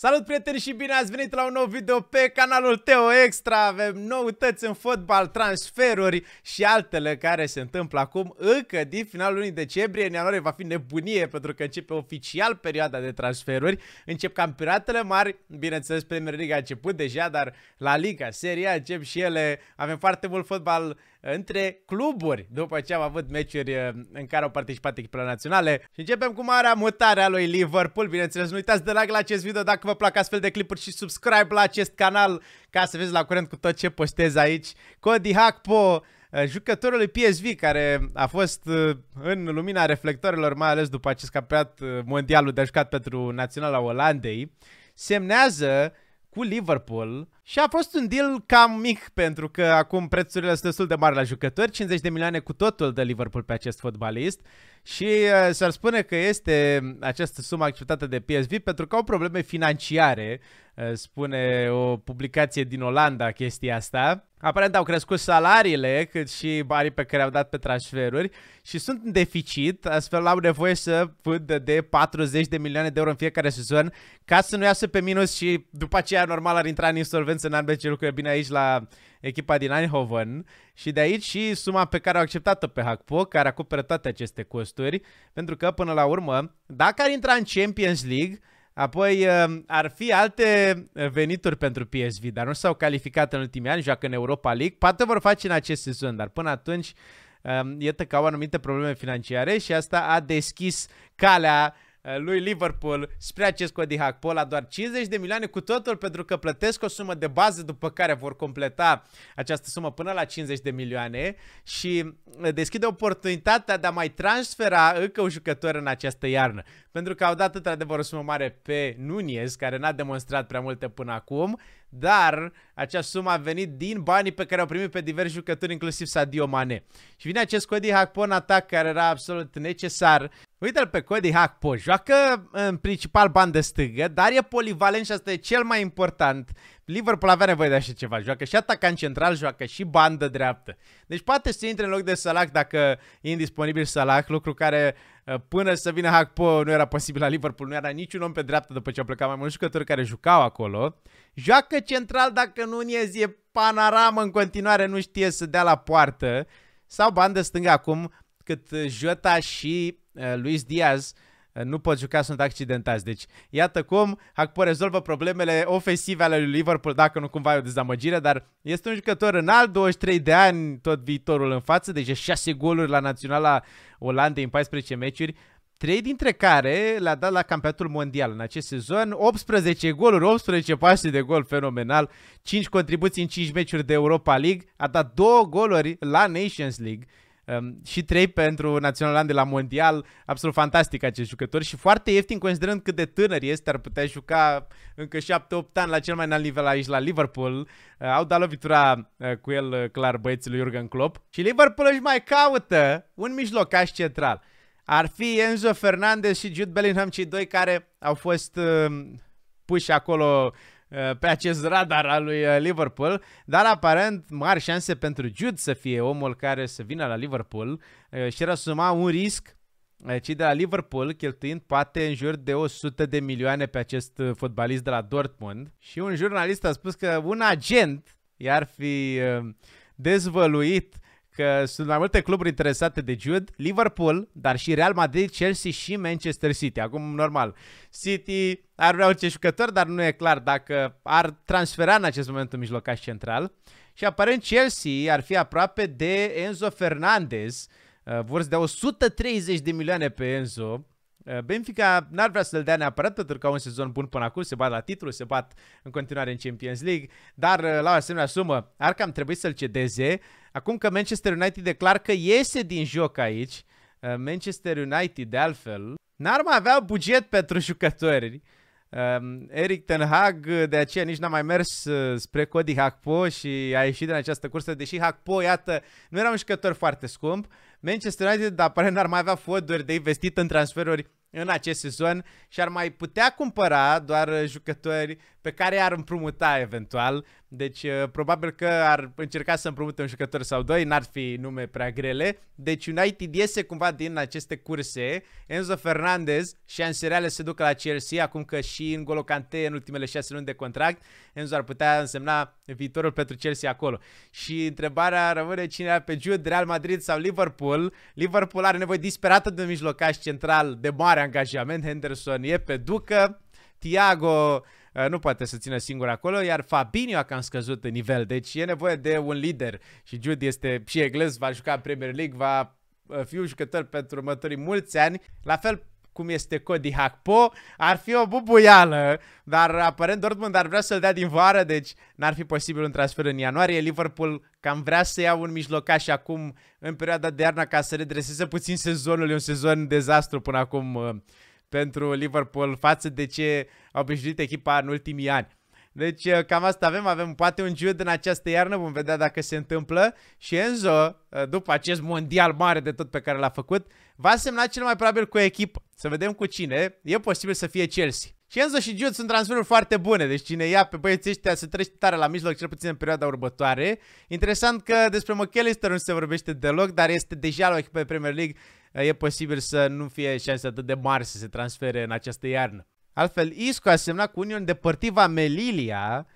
Salut prieteni și bine ați venit la un nou video pe canalul Teo Extra. Avem noutăți în fotbal, transferuri și altele care se întâmplă acum încă din finalul lunii decembrie. În ianuarie va fi nebunie pentru că începe oficial perioada de transferuri. Încep campionatele mari, bineînțeles Premier League a început deja, dar la Liga, a încep și ele. Avem foarte mult fotbal între cluburi după ce am avut meciuri eh, în care au participat echipele naționale. Și începem cu marea mutare a lui Liverpool. Bineînțeles, nu uitați de like la acest video dacă vă plac astfel de clipuri și subscribe la acest canal ca să vezi la curent cu tot ce postez aici. Cody Hakpo, eh, jucătorul lui PSV care a fost eh, în lumina reflectorilor, mai ales după acest campionat mondial de jucat pentru Naționala Olandei, semnează cu Liverpool și a fost un deal cam mic pentru că acum prețurile sunt destul de mari la jucători, 50 de milioane cu totul de Liverpool pe acest fotbalist și uh, s-ar spune că este mm, această sumă acceptată de PSV pentru că au probleme financiare, uh, spune o publicație din Olanda chestia asta. Aparent au crescut salariile, cât și banii pe care au dat pe transferuri și sunt în deficit, astfel au nevoie să vândă de 40 de milioane de euro în fiecare sezon ca să nu iasă pe minus și după aceea normal ar intra în insolvență n-ar merge lucrurile bine aici la echipa din Eindhoven și de aici și suma pe care au acceptat-o pe Hakpo, care acoperă toate aceste costuri, pentru că până la urmă, dacă ar intra în Champions League, Apoi uh, ar fi alte venituri pentru PSV, dar nu s-au calificat în ultimii ani, joacă în Europa League, poate vor face în acest sezon, dar până atunci um, iată că au anumite probleme financiare și asta a deschis calea Eh, lui Liverpool spre acest Cody Hackpo la doar 50 de milioane cu totul pentru că plătesc o sumă de bază după care vor completa această sumă până la 50 de milioane și eh, deschide oportunitatea de a mai transfera încă un jucător în această iarnă pentru că au dat într-adevăr o sumă mare pe Nunez, care n-a demonstrat prea multe până acum, dar acea sumă a venit din banii pe care au primit pe diversi jucători, inclusiv Sadio Mane. Și vine acest Cody Hakpo în atac care era absolut necesar. Uite-l pe Cody Hakpo, joacă în principal de stângă, dar e polivalent și asta e cel mai important. Liverpool avea nevoie de așa ceva, joacă și atacant central, joacă și bandă dreaptă. Deci poate să intre în loc de Salah dacă e indisponibil Salah, lucru care Eh, până să vină Hakpo nu era posibil la Liverpool, nu era niciun om pe dreapta după ce au plecat mai mulți jucători care jucau acolo. Joacă central dacă nu e panaramă în continuare, nu știe să dea la poartă. Sau bandă stângă acum cât Jota și uh, Luis Diaz uh, nu pot juca, sunt accidentați. Deci, iată cum Hakpo rezolvă problemele ofensive ale lui Liverpool, dacă nu cumva e o dezamăgire, dar este un jucător înalt, 23 de ani, tot viitorul în față, deja deci 6 goluri la Naționala Olandei în 14 meciuri, 3 dintre care le-a dat la campionatul mondial în acest sezon, 18 goluri, 18 pase de gol, fenomenal, 5 contribuții în 5 meciuri de Europa League, a dat 2 goluri la Nations League, Um, și trei pentru Național de la Mondial, absolut fantastic acest jucător și foarte ieftin considerând cât de tânăr este, ar putea juca încă 7-8 ani la cel mai înalt nivel aici la Liverpool. Uh, au dat lovitura uh, cu el eh, clar băieții lui Jurgen Klopp și Liverpool își mai caută un mijlocaș central. Ar fi Enzo Fernandez și Jude Bellingham cei doi care au fost uh, puși acolo uh, Uh, pe acest radar al lui uh, Liverpool, dar aparent mari șanse pentru Jude să fie omul care să vină la Liverpool uh, și ar un risc cei de la Liverpool cheltuind poate în jur de 100 de milioane pe acest fotbalist de la Dortmund și un jurnalist a spus că un agent i-ar fi dezvăluit că sunt mai multe cluburi interesate de Jude, Liverpool, dar și Real Madrid, Chelsea și Manchester City. Acum, normal, City ar vrea orice jucător, dar nu e clar dacă ar transfera în acest moment un mijlocaș central. Și aparent Chelsea ar fi aproape de Enzo Fernandez, uh, vârst de 130 de milioane pe Enzo, uh, Benfica n-ar vrea să-l dea neapărat pentru că au un sezon bun până acum, se bat la titlu, se bat în continuare în Champions League, dar uh, la o asemenea sumă ar cam trebui să-l cedeze Acum că Manchester United declar că iese din joc aici, uh, Manchester United de altfel n-ar mai avea buget pentru jucători. Um, Eric Ten Hag de aceea nici n-a mai mers uh, spre Cody Hakpo și a ieșit din această cursă, deși Hakpo, iată, nu era un jucător foarte scump. Manchester United pare n-ar mai avea foduri de investit în transferuri în acest sezon și ar mai putea cumpăra doar uh, jucători pe care ar împrumuta eventual. Deci uh, probabil că ar încerca să împrumute un jucător sau doi, n-ar fi nume prea grele. Deci United iese cumva din aceste curse. Enzo Fernandez și Ansereale se ducă la Chelsea, acum că și în Golocante în ultimele șase luni de contract. Enzo ar putea însemna viitorul pentru Chelsea acolo. Și întrebarea rămâne cine are pe Jude, Real Madrid sau Liverpool. Liverpool are nevoie disperată de un mijlocaș central de mare angajament. Henderson e pe ducă. Thiago Eh, nu poate să țină singur acolo, iar Fabinho a cam scăzut în nivel, deci e nevoie de un lider și Jude este și englez, va juca în Premier League, va eh, fi un jucător pentru următorii mulți ani, la fel cum este Cody Hakpo, ar fi o bubuială, dar aparent Dortmund ar vrea să-l dea din vară, deci n-ar fi posibil un transfer în ianuarie. Liverpool cam vrea să ia un mijlocaș acum în perioada de iarnă ca să redreseze puțin sezonul, e un sezon dezastru până acum eh, pentru Liverpool față de ce a obișnuit echipa în ultimii ani. Deci uh, cam asta avem, avem poate un Jude în această iarnă, vom vedea dacă se întâmplă și Enzo, uh, după acest mondial mare de tot pe care l-a făcut, va semna cel mai probabil cu echipă. Să vedem cu cine, e posibil să fie Chelsea. Și Enzo și Jude sunt transferuri foarte bune, deci cine ia pe băieții ăștia se trece tare la mijloc, cel puțin în perioada următoare. Interesant că despre McAllister nu se vorbește deloc, dar este deja la o echipă de Premier League Eh, e posibil să nu fie șanse atât de mari să se transfere în această iarnă. Altfel, Isco a semnat cu Union Deportiva Melilia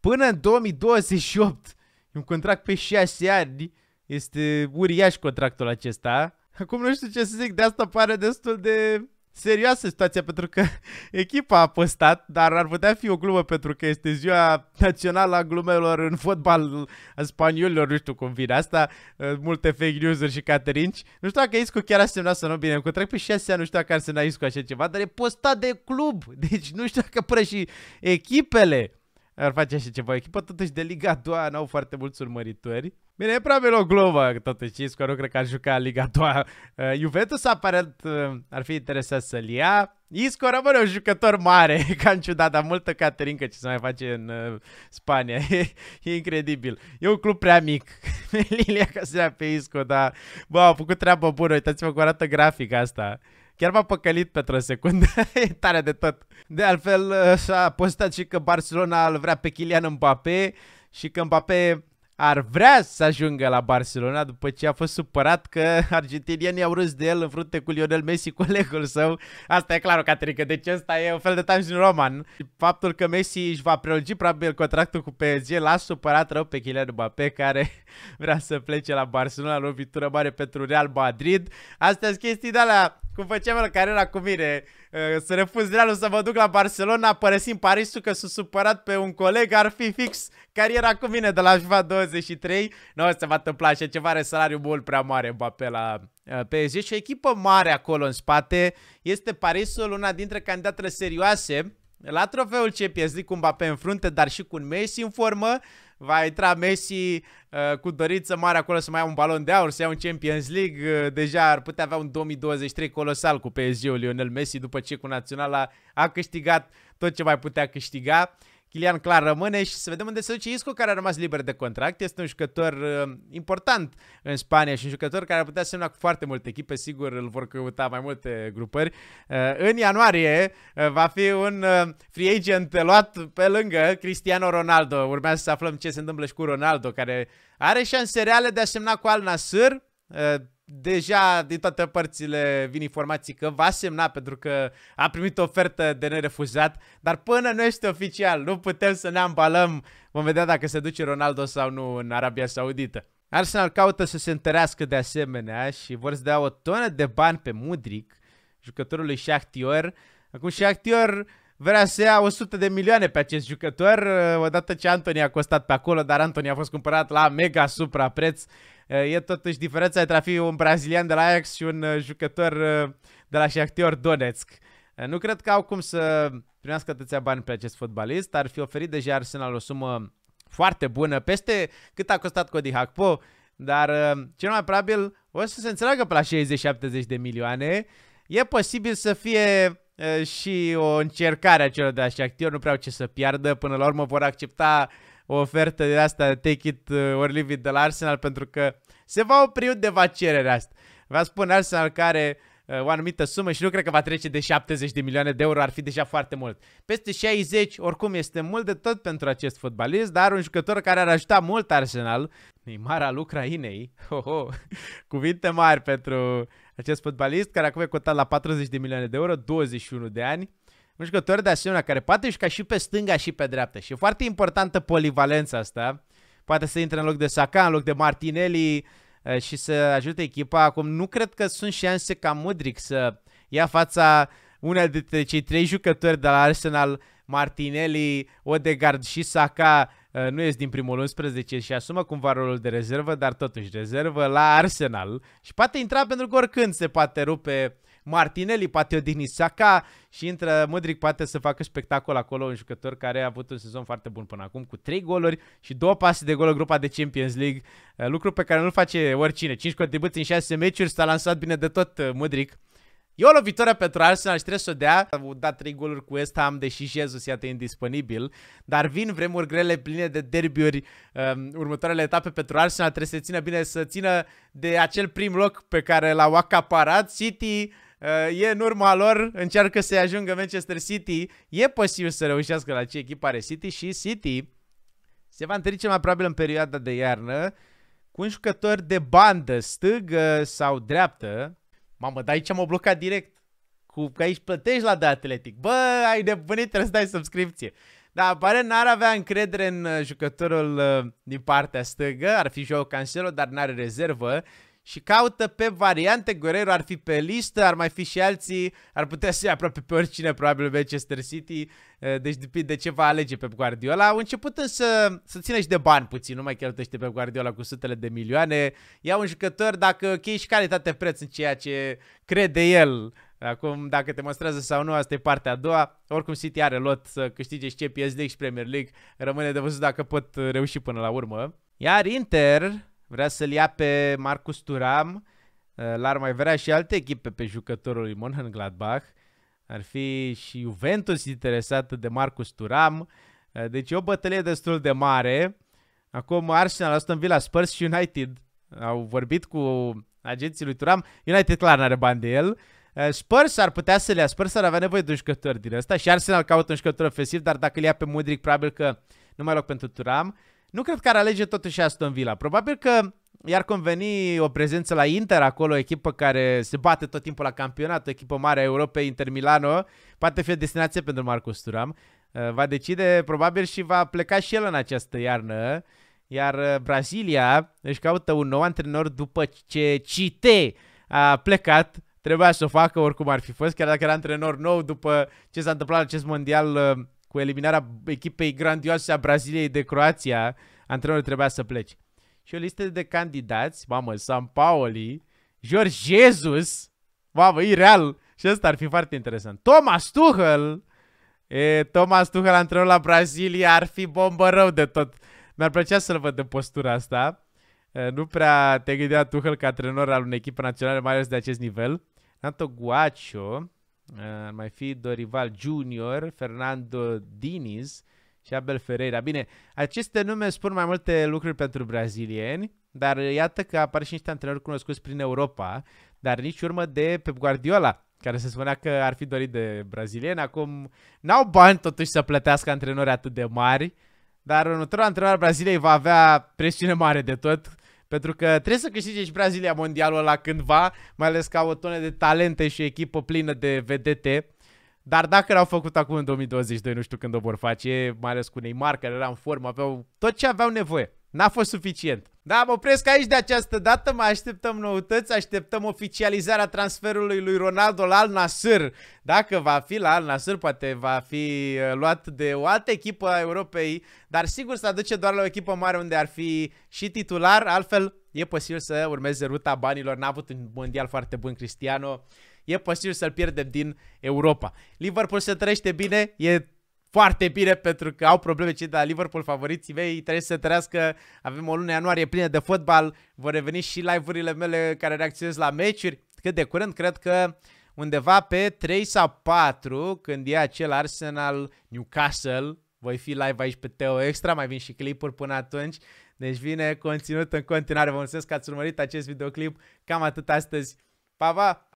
până în 2028. E un contract pe 6 ani. Este uriaș contractul acesta. Acum nu știu ce să zic, de asta pare destul de serioasă situația pentru că echipa a postat, dar ar putea fi o glumă pentru că este ziua națională a glumelor în fotbal spaniolilor, nu știu cum vine asta, eh, multe fake news-uri și caterinci. Nu știu dacă Iscu chiar a semnat să nu bine, cu trec pe 6 ani nu știu dacă ar semna Iscu așa ceva, dar e postat de club, deci nu știu dacă până și echipele ar face așa ceva. Echipa totuși de Liga 2 n-au foarte mulți urmăritori. Bine, e probabil o globă, totuși, Scorul cred că ar juca Liga 2. Uh, Juventus aparent uh, ar fi interesat să-l ia. Isco rămâne un jucător mare, în ciudat, dar multă caterincă ce se mai face în uh, Spania. E, e incredibil. E un club prea mic. Lilia ca să ia pe Isco, dar bă, au făcut treabă bună. Uitați-vă cum arată grafica asta. Chiar m-a păcălit pentru o secundă, e tare de tot. De altfel, uh, s-a postat și că Barcelona îl vrea pe Kylian Mbappé și că Mbappé ar vrea să ajungă la Barcelona după ce a fost supărat că argentinienii au râs de el în frunte cu Lionel Messi, colegul său. Asta e clar o deci ăsta e un fel de Times Roman. Faptul că Messi își va prelungi probabil contractul cu PSG l-a supărat rău pe Kylian Mbappé care vrea să plece la Barcelona, lovitură mare pentru Real Madrid. Astea sunt chestii de la cum făceam la cariera cu mine. Ă, să refuz realul să mă duc la Barcelona, părăsim Parisul că sunt supărat pe un coleg, ar fi fix cariera cu mine de la Jva 23. Nu să va întâmpla așa ceva, are salariu mult prea mare pe la ă, PSG și o echipă mare acolo în spate. Este Parisul una dintre candidatele serioase la trofeul Champions League cu Mbappé în frunte, dar și cu un Messi în formă. Va intra Messi uh, cu dorință mare acolo să mai ia un balon de aur, să ia un Champions League. Uh, deja ar putea avea un 2023 colosal cu PSG-ul Lionel Messi după ce cu Naționala a câștigat tot ce mai putea câștiga. Uh, Kilian Clar rămâne și să vedem unde se duce Isco, care a rămas liber de contract. Este un jucător uh, important în Spania și un jucător care ar putea semna cu foarte multe echipe. Sigur, îl vor căuta mai multe grupări. Uh, în ianuarie uh, va fi un uh, free agent luat pe lângă Cristiano Ronaldo. Urmează să aflăm ce se întâmplă și cu Ronaldo, care are șanse reale de a semna cu Al Nasr. Uh, deja din toate părțile vin informații că va semna pentru că a primit o ofertă de nerefuzat, dar până nu este oficial, nu putem să ne ambalăm. Vom vedea dacă se duce Ronaldo sau nu în Arabia Saudită. Arsenal caută să se întărească de asemenea și vor să dea o tonă de bani pe Mudric, jucătorul lui Shakhtyor. Acum Shakhtyor vrea să ia 100 de milioane pe acest jucător, uh, odată ce Anthony a costat pe acolo, dar Anthony a fost cumpărat la mega supra preț. Uh, e totuși diferența între a fi un brazilian de la Ajax și un uh, jucător de la Shakhtar Donetsk. Nu cred că au cum să primească atâția bani pe acest fotbalist. Ar fi oferit deja Arsenal o sumă foarte bună, peste cât a costat Cody Hakpo, dar cel mai probabil o să se înțeleagă pe la 60-70 de milioane. E posibil să fie și o încercare a celor de așa actor nu prea au ce să piardă, până la urmă vor accepta o ofertă de asta, take it uh, or leave it de la Arsenal, pentru că se va opri undeva cererea asta. Vă spun Arsenal care uh, Uh, o anumită sumă și nu cred că va trece de 70 de milioane de euro, ar fi deja foarte mult. Peste 60, oricum este mult de tot pentru acest fotbalist, dar un jucător care ar ajuta mult Arsenal, Neymar al Ucrainei, ho, ho, cuvinte mari pentru acest fotbalist care acum e cotat la 40 de milioane de euro, 21 de ani. Un jucător de asemenea care poate juca și pe stânga și pe dreapta și e foarte importantă polivalența asta. Poate să intre în loc de Saka, în loc de Martinelli, Eh, și să ajute echipa. Acum nu cred că sunt șanse ca Mudric să ia fața una dintre cei trei jucători de la Arsenal, Martinelli, Odegaard și Saka, eh, nu ies din primul 11 și asumă cumva rolul de rezervă, dar totuși rezervă la Arsenal. Și poate intra pentru că oricând se poate rupe uh, Martinelli poate odihni Saka și intră Mudric poate să facă spectacol acolo un jucător care a avut un sezon foarte bun până acum cu 3 goluri și două pase de gol în grupa de Champions League, eh, lucru pe care nu-l face oricine. 5 contribuții în 6 meciuri, s-a lansat bine de tot eh, Mudric. E o lovitoare pentru Arsenal și trebuie să o dea. Au dat 3 goluri cu West Ham, deși Jesus iată indisponibil. Dar vin vremuri grele pline de derbiuri. Um, următoarele etape pentru Arsenal trebuie să țină bine, să țină de acel prim loc pe care l-au acaparat City, Uh, e în urma lor, încearcă să-i ajungă Manchester City, e posibil să reușească la ce echipă are City și City se va întâlni mai probabil în perioada de iarnă cu un jucător de bandă, stângă sau dreaptă. Mamă, dar aici m-au blocat direct. Cu, că aici plătești la de atletic. Bă, ai nebunit, trebuie să dai subscripție. Dar pare n-ar avea încredere în uh, jucătorul uh, din partea stângă, ar fi joc Cancelo, dar n-are rezervă și caută pe variante. Guerrero ar fi pe listă, ar mai fi și alții, ar putea să ia aproape pe oricine, probabil Manchester City, deci depinde de ce va alege pe Guardiola. Au început însă să țină și de bani puțin, nu mai cheltuiește pe Guardiola cu sutele de milioane. Ia un jucător dacă ok și calitate-preț în ceea ce crede el. Acum, dacă te măstrează sau nu, asta e partea a doua. Oricum, City are lot să câștige și Champions League și Premier League. Rămâne de văzut dacă pot reuși până la urmă. Iar Inter, Vrea să-l ia pe Marcus Turam, uh, l-ar mai vrea și alte echipe pe jucătorul lui Mönchengladbach. Ar fi și Juventus interesată de Marcus Turam. Uh, deci e o bătălie destul de mare. Acum Arsenal, Aston Villa, Spurs și United au vorbit cu agenții lui Turam. United clar n-are bani de el. Uh, Spurs ar putea să le ia, Spurs ar avea nevoie de un jucător din ăsta și Arsenal caută un jucător ofensiv, dar dacă îl ia pe Mudric, probabil că nu mai loc pentru Turam. Uh, nu cred că ar alege totuși Aston Villa. Probabil că i-ar conveni o prezență la Inter acolo, o echipă care se bate tot timpul la campionat, o echipă mare a Europei, Inter Milano, poate fi o destinație pentru Marcus Turam. Uh, va decide probabil și va pleca și el în această iarnă, iar uh, Brazilia își caută un nou antrenor după ce Cite a plecat, trebuia să o facă oricum ar fi fost, chiar dacă era antrenor nou după ce s-a întâmplat acest mondial uh, cu eliminarea echipei grandioase a Braziliei de Croația, antrenorul trebuia să plece. Și o listă de candidați, mamă, San Paoli, George Jesus, mamă, real, și asta ar fi foarte interesant. Thomas Tuchel, e, Thomas Tuchel, antrenor la Brazilia, ar fi bombă rău de tot. Mi-ar plăcea să-l văd în postura asta. Nu prea te gândea Tuchel ca antrenor al unei echipe naționale, mai ales de acest nivel. Nato Guaccio, Eh, ar mai fi Dorival Junior, Fernando Diniz și Abel Ferreira. Bine, aceste nume spun mai multe lucruri pentru brazilieni, dar iată că apar și niște antrenori cunoscuți prin Europa, dar nici urmă de Pep Guardiola, care se spunea că ar fi dorit de brazilieni. Acum n-au bani totuși să plătească antrenori atât de mari, dar următorul antrenor al Braziliei va avea presiune mare de tot pentru că trebuie să câștige și Brazilia mondialul la cândva, mai ales că au o tonă de talente și echipă plină de vedete. Dar dacă l-au făcut acum în 2022, nu știu când o vor face, mai ales cu Neymar, care era în formă, aveau tot ce aveau nevoie. N-a fost suficient. Da, mă opresc aici de această dată, mai așteptăm noutăți, așteptăm oficializarea transferului lui Ronaldo la Al Nasr. Dacă va fi la Al Nasr, poate va fi uh, luat de o altă echipă a Europei, dar sigur se aduce doar la o echipă mare unde ar fi și titular, altfel e posibil să urmeze ruta banilor. N-a avut un mondial foarte bun Cristiano, e posibil să-l pierdem din Europa. Liverpool se trăiește bine, e foarte bine pentru că au probleme cei de la Liverpool, favoriții mei, trebuie să trăiască, avem o lună ianuarie plină de fotbal, vor reveni și live-urile mele care reacționez la meciuri, cât de curând cred că undeva pe 3 sau 4, când e acel Arsenal Newcastle, voi fi live aici pe Teo Extra, mai vin și clipuri până atunci, deci vine conținut în continuare. Vă mulțumesc că ați urmărit acest videoclip, cam atât astăzi. Pa, pa!